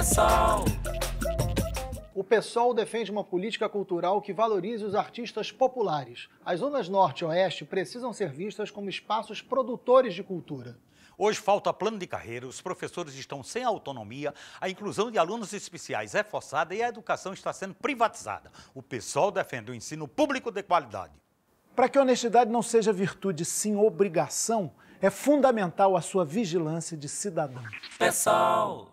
PSOL. O PSOL defende uma política cultural que valorize os artistas populares. As zonas norte e oeste precisam ser vistas como espaços produtores de cultura. Hoje falta plano de carreira, os professores estão sem autonomia, a inclusão de alunos especiais é forçada e a educação está sendo privatizada. O PSOL defende o ensino público de qualidade. Para que a honestidade não seja virtude, sim obrigação, é fundamental a sua vigilância de cidadão. PSOL!